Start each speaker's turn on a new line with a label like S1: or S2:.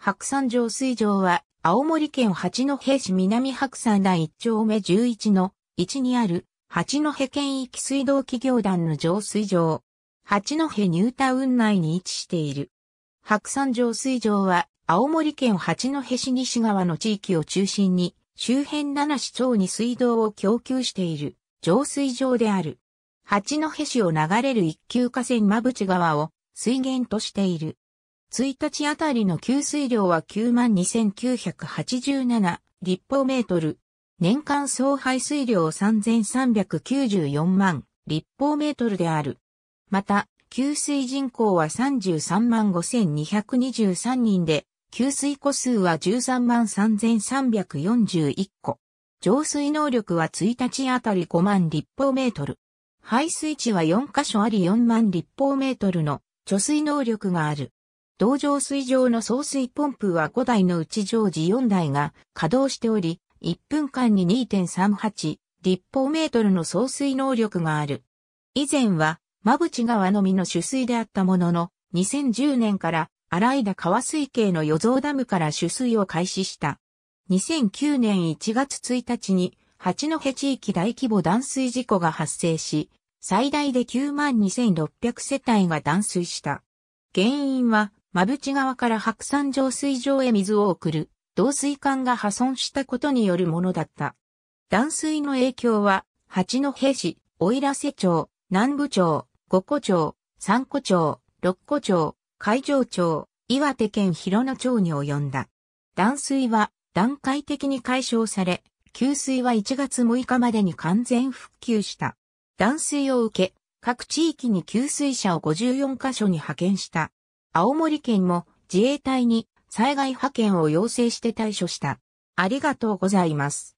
S1: 白山浄水場は、青森県八戸市南白山第一丁目11の1にある、八戸県域水道企業団の上水場。八戸ニュータウン内に位置している。白山浄水場は、青森県八戸市西側の地域を中心に、周辺7市町に水道を供給している、上水場である。八戸市を流れる一級河川間淵川を水源としている。1日あたりの給水量は92,987立方メートル。年間総排水量3394万立方メートルである。また、給水人口は33万5223人で、給水個数は13万3341個。浄水能力は1日あたり5万立方メートル。排水地は4カ所あり4万立方メートルの貯水能力がある。道上水上の送水ポンプは5台のうち常時4台が稼働しており、1分間に2.38立方メートルの送水能力がある。以前は、ぶち川のみの取水であったものの、2010年から荒井田川水系の余蔵ダムから取水を開始した。2009年1月1日に、八戸地域大規模断水事故が発生し、最大で92,600世帯が断水した。原因は、馬淵川から白山浄水場へ水を送る、導水管が破損したことによるものだった。断水の影響は、八戸市、奥入瀬町、南部町、五湖町、三湖町、六湖町、海上町、岩手県広野町に及んだ。断水は段階的に解消され、給水は1月6日までに完全復旧した。断水を受け、各地域に給水車を54カ所に派遣した。青森県も自衛隊に災害派遣を要請して対処した。ありがとうございます。